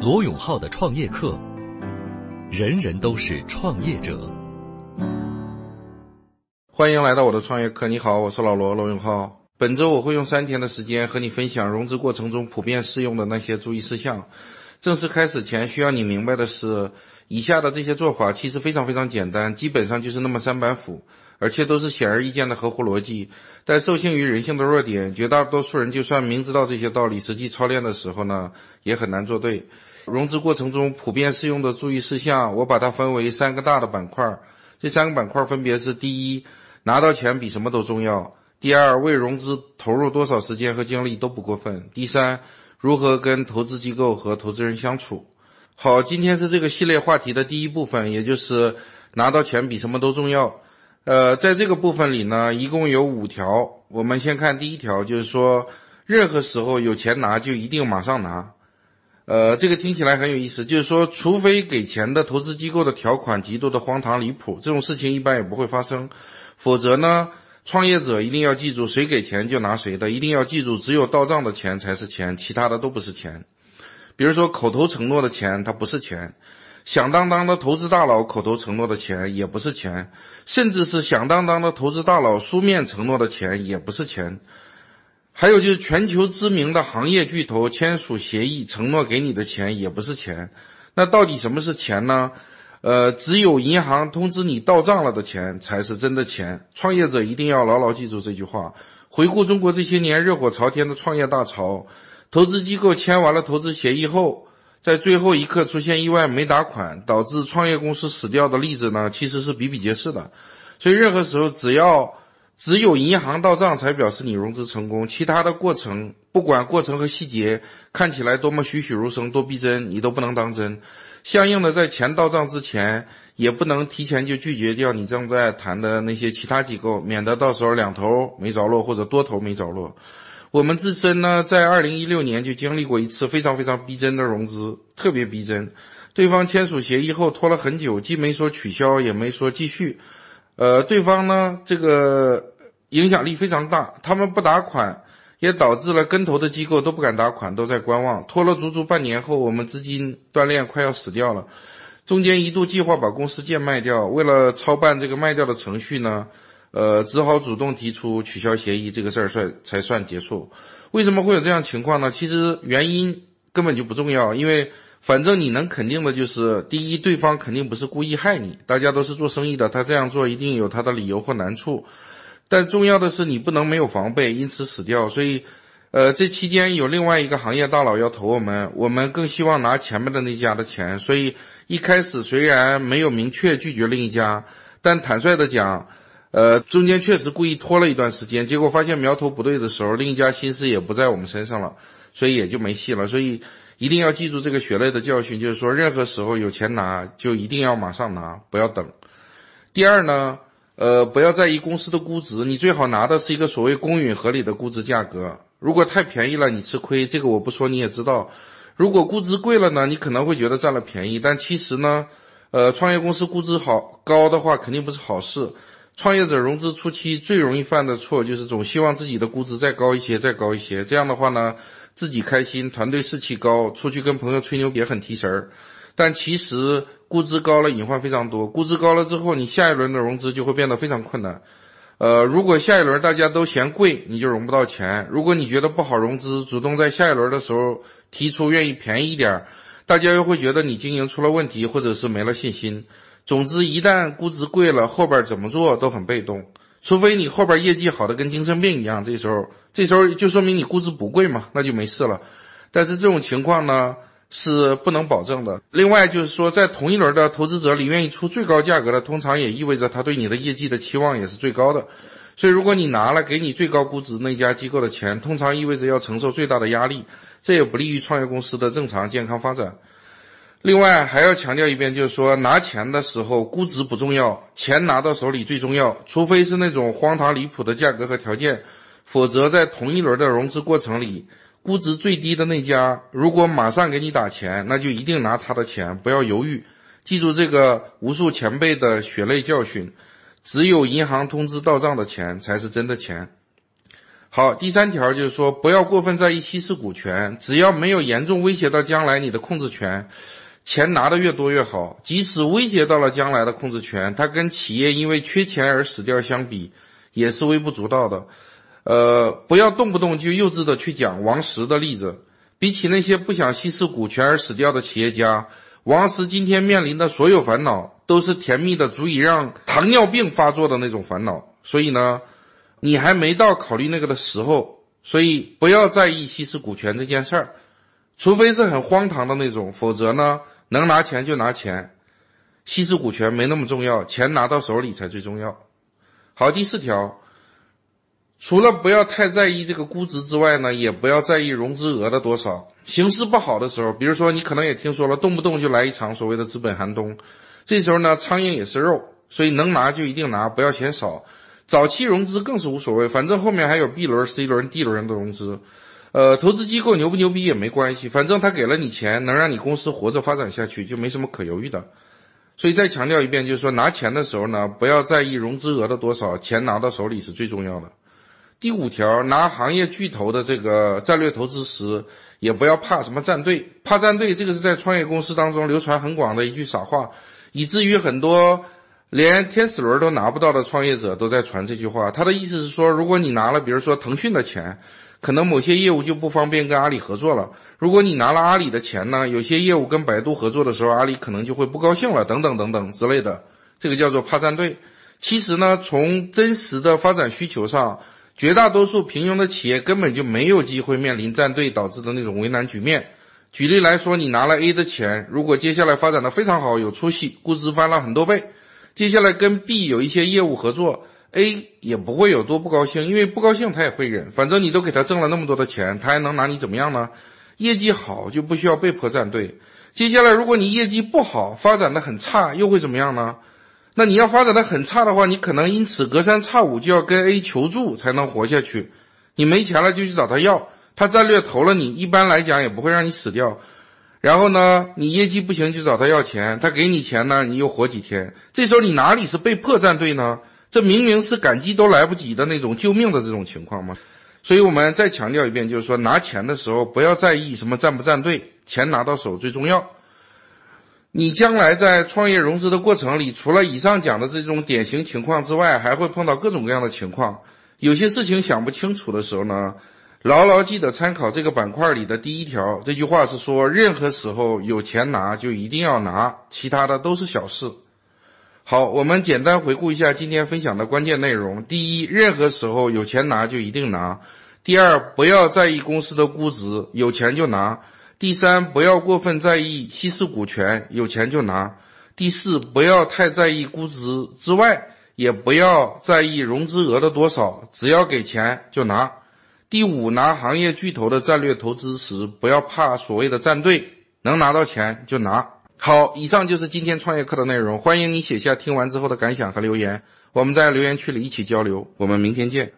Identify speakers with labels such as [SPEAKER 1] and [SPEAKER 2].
[SPEAKER 1] 罗永浩的创业课，人人都是创业者。欢迎来到我的创业课，你好，我是老罗，罗永浩。本周我会用三天的时间和你分享融资过程中普遍适用的那些注意事项。正式开始前，需要你明白的是。以下的这些做法其实非常非常简单，基本上就是那么三板斧，而且都是显而易见的合乎逻辑。但受限于人性的弱点，绝大多数人就算明知道这些道理，实际操练的时候呢，也很难做对。融资过程中普遍适用的注意事项，我把它分为三个大的板块。这三个板块分别是：第一，拿到钱比什么都重要；第二，为融资投入多少时间和精力都不过分；第三，如何跟投资机构和投资人相处。好，今天是这个系列话题的第一部分，也就是拿到钱比什么都重要。呃，在这个部分里呢，一共有五条。我们先看第一条，就是说，任何时候有钱拿就一定马上拿。呃，这个听起来很有意思，就是说，除非给钱的投资机构的条款极度的荒唐离谱，这种事情一般也不会发生。否则呢，创业者一定要记住，谁给钱就拿谁的，一定要记住，只有到账的钱才是钱，其他的都不是钱。比如说，口头承诺的钱，它不是钱；响当当的投资大佬口头承诺的钱，也不是钱；甚至是响当当的投资大佬书面承诺的钱，也不是钱。还有就是全球知名的行业巨头签署协议承诺给你的钱，也不是钱。那到底什么是钱呢？呃，只有银行通知你到账了的钱，才是真的钱。创业者一定要牢牢记住这句话。回顾中国这些年热火朝天的创业大潮。投资机构签完了投资协议后，在最后一刻出现意外没打款，导致创业公司死掉的例子呢，其实是比比皆是的。所以任何时候，只要只有银行到账才表示你融资成功，其他的过程，不管过程和细节看起来多么栩栩如生、多逼真，你都不能当真。相应的，在钱到账之前，也不能提前就拒绝掉你正在谈的那些其他机构，免得到时候两头没着落或者多头没着落。我们自身呢，在二零一六年就经历过一次非常非常逼真的融资，特别逼真。对方签署协议后拖了很久，既没说取消，也没说继续。呃，对方呢，这个影响力非常大，他们不打款，也导致了跟投的机构都不敢打款，都在观望。拖了足足半年后，我们资金断炼快要死掉了。中间一度计划把公司贱卖掉，为了操办这个卖掉的程序呢。呃，只好主动提出取消协议这个事儿算才算结束。为什么会有这样情况呢？其实原因根本就不重要，因为反正你能肯定的就是，第一，对方肯定不是故意害你，大家都是做生意的，他这样做一定有他的理由或难处。但重要的是你不能没有防备，因此死掉。所以，呃，这期间有另外一个行业大佬要投我们，我们更希望拿前面的那家的钱。所以一开始虽然没有明确拒绝另一家，但坦率的讲。呃，中间确实故意拖了一段时间，结果发现苗头不对的时候，另一家心思也不在我们身上了，所以也就没戏了。所以一定要记住这个血泪的教训，就是说，任何时候有钱拿就一定要马上拿，不要等。第二呢，呃，不要在意公司的估值，你最好拿的是一个所谓公允合理的估值价格。如果太便宜了，你吃亏，这个我不说你也知道。如果估值贵了呢，你可能会觉得占了便宜，但其实呢，呃，创业公司估值好高的话，肯定不是好事。创业者融资初期最容易犯的错就是总希望自己的估值再高一些、再高一些。这样的话呢，自己开心，团队士气高，出去跟朋友吹牛也很提神儿。但其实估值高了，隐患非常多。估值高了之后，你下一轮的融资就会变得非常困难。呃，如果下一轮大家都嫌贵，你就融不到钱。如果你觉得不好融资，主动在下一轮的时候提出愿意便宜一点，大家又会觉得你经营出了问题，或者是没了信心。总之，一旦估值贵了，后边怎么做都很被动，除非你后边业绩好的跟精神病一样，这时候这时候就说明你估值不贵嘛，那就没事了。但是这种情况呢是不能保证的。另外就是说，在同一轮的投资者里，愿意出最高价格的，通常也意味着他对你的业绩的期望也是最高的。所以，如果你拿了给你最高估值那家机构的钱，通常意味着要承受最大的压力，这也不利于创业公司的正常健康发展。另外还要强调一遍，就是说拿钱的时候，估值不重要，钱拿到手里最重要。除非是那种荒唐离谱的价格和条件，否则在同一轮的融资过程里，估值最低的那家，如果马上给你打钱，那就一定拿他的钱，不要犹豫。记住这个无数前辈的血泪教训：只有银行通知到账的钱才是真的钱。好，第三条就是说，不要过分在意稀释股权，只要没有严重威胁到将来你的控制权。钱拿的越多越好，即使威胁到了将来的控制权，它跟企业因为缺钱而死掉相比，也是微不足道的。呃，不要动不动就幼稚的去讲王石的例子。比起那些不想稀释股权而死掉的企业家，王石今天面临的所有烦恼都是甜蜜的，足以让糖尿病发作的那种烦恼。所以呢，你还没到考虑那个的时候，所以不要在意稀释股权这件事儿，除非是很荒唐的那种，否则呢。能拿钱就拿钱，稀释股权没那么重要，钱拿到手里才最重要。好，第四条，除了不要太在意这个估值之外呢，也不要在意融资额的多少。形势不好的时候，比如说你可能也听说了，动不动就来一场所谓的资本寒冬，这时候呢，苍蝇也是肉，所以能拿就一定拿，不要嫌少。早期融资更是无所谓，反正后面还有 B 轮、C 轮、D 轮的融资。呃，投资机构牛不牛逼也没关系，反正他给了你钱，能让你公司活着发展下去，就没什么可犹豫的。所以再强调一遍，就是说拿钱的时候呢，不要在意融资额的多少，钱拿到手里是最重要的。第五条，拿行业巨头的这个战略投资时，也不要怕什么战队，怕战队这个是在创业公司当中流传很广的一句傻话，以至于很多。连天使轮都拿不到的创业者都在传这句话。他的意思是说，如果你拿了，比如说腾讯的钱，可能某些业务就不方便跟阿里合作了；如果你拿了阿里的钱呢，有些业务跟百度合作的时候，阿里可能就会不高兴了，等等等等之类的。这个叫做怕站队。其实呢，从真实的发展需求上，绝大多数平庸的企业根本就没有机会面临站队导致的那种为难局面。举例来说，你拿了 A 的钱，如果接下来发展的非常好，有出息，估值翻了很多倍。接下来跟 B 有一些业务合作，A 也不会有多不高兴，因为不高兴他也会忍，反正你都给他挣了那么多的钱，他还能拿你怎么样呢？业绩好就不需要被迫站队。接下来如果你业绩不好，发展的很差，又会怎么样呢？那你要发展的很差的话，你可能因此隔三差五就要跟 A 求助才能活下去。你没钱了就去找他要，他战略投了你，一般来讲也不会让你死掉。然后呢，你业绩不行就找他要钱，他给你钱呢，你又活几天？这时候你哪里是被迫站队呢？这明明是感激都来不及的那种救命的这种情况吗？所以我们再强调一遍，就是说拿钱的时候不要在意什么站不站队，钱拿到手最重要。你将来在创业融资的过程里，除了以上讲的这种典型情况之外，还会碰到各种各样的情况。有些事情想不清楚的时候呢？牢牢记得，参考这个板块里的第一条。这句话是说，任何时候有钱拿就一定要拿，其他的都是小事。好，我们简单回顾一下今天分享的关键内容：第一，任何时候有钱拿就一定拿；第二，不要在意公司的估值，有钱就拿；第三，不要过分在意稀释股权，有钱就拿；第四，不要太在意估值之外，也不要在意融资额的多少，只要给钱就拿。第五，拿行业巨头的战略投资时，不要怕所谓的站队，能拿到钱就拿。好，以上就是今天创业课的内容。欢迎你写下听完之后的感想和留言，我们在留言区里一起交流。我们明天见。